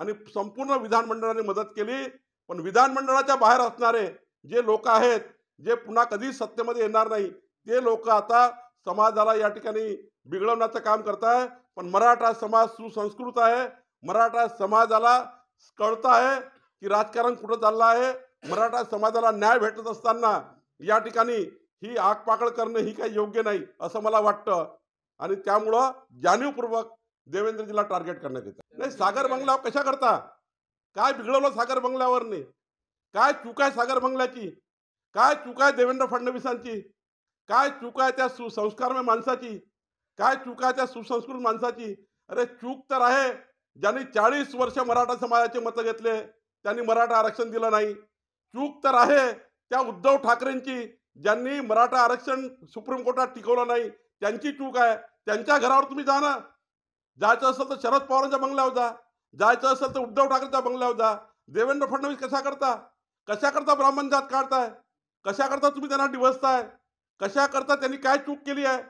आणि संपूर्ण विधानमंडळाने मदत केली पण विधानमंडळाच्या बाहेर असणारे जे लोक आहेत जे पुन्हा कधीच सत्तेमध्ये येणार नाही ते लोक आता समाजाला या ठिकाणी बिघडवण्याचं काम करत आहे पण मराठा समाज सुसंस्कृत आहे मराठा समाजाला कळतं आहे की राजकारण कुठं चाललं आहे मराठा समाजाला न्याय भेटत असताना या ठिकाणी ही आगपाकड करणं ही काही योग्य नाही असं मला वाटतं आणि त्यामुळं जाणीवपूर्वक देवेंद्रजीला टार्गेट करण्यात येतं नाही सागर बंगला कशा करता काय बिघडवलं सागर बंगल्यावरने काय चूक आहे सागर बंगल्याची काय चूक आहे देवेंद्र फडणवीसांची काय चूक आहे त्या सुसंस्कारमय माणसाची काय चूक आहे त्या सुसंस्कृत माणसाची अरे चूक तर आहे ज्यांनी चाळीस वर्ष मराठा समाजाचे मतं घेतले त्यांनी मराठा आरक्षण दिलं नाही चूक तर आहे त्या उद्धव ठाकरेंची ज्यांनी मराठा आरक्षण सुप्रीम कोर्टात टिकवलं नाही त्यांची चूक आहे त्यांच्या घरावर तुम्ही जा ना जायचं असेल तर शरद पवारांच्या बंगल्यावर जा जायचं असेल तर उद्धव ठाकरेच्या बंगल्यावर जा देवेंद्र फडणवीस कशा करता कशा करता ब्राह्मण जात काढताय कशा करता तुम्ही त्यांना डिवसताय कशा करता त्यांनी काय चूक केली आहे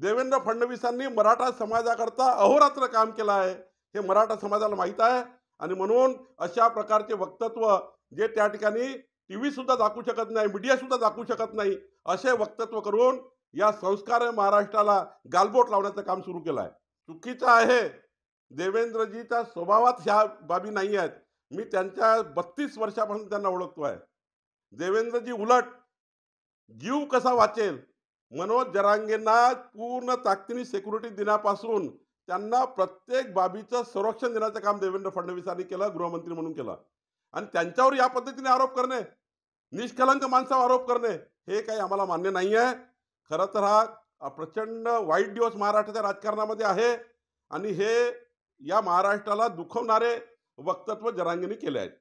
देवेंद्र फडणवीसांनी मराठा समाजाकरता अहोरात्र काम केलं आहे हे मराठा समाजाला माहीत आहे आणि म्हणून अशा प्रकारचे वक्तत्व जे त्या ठिकाणी टी व्ही सुद्धा दाखवू शकत नाही मीडिया सुद्धा दाखवू शकत नाही असे वक्तत्व करून या संस्कार महाराष्ट्राला गालबोट लावण्याचं काम सुरू केलं आहे चुकीचं आहे देवेंद्रजीच्या स्वभावात ह्या बाबी नाही आहेत मी त्यांच्या बत्तीस वर्षापासून त्यांना ओळखतो आहे देवेंद्रजी उलट जीव कसा वाचेल मनोज जरांगेंना पूर्ण ताकदीने सिक्युरिटी देण्यापासून त्यांना प्रत्येक बाबीचं संरक्षण देण्याचं काम देवेंद्र फडणवीसांनी केलं गृहमंत्री म्हणून केलं आणि त्यांच्यावर या पद्धतीने आरोप करणे निष्कलंक माणसावर आरोप करणे हे काही आम्हाला मान्य नाही आहे खरं तर हा प्रचंड वाईट दिवस महाराष्ट्राच्या राजकारणामध्ये आहे आणि हे या महाराष्ट्राला दुखवणारे वक्तत्व जरांगीने केले आहेत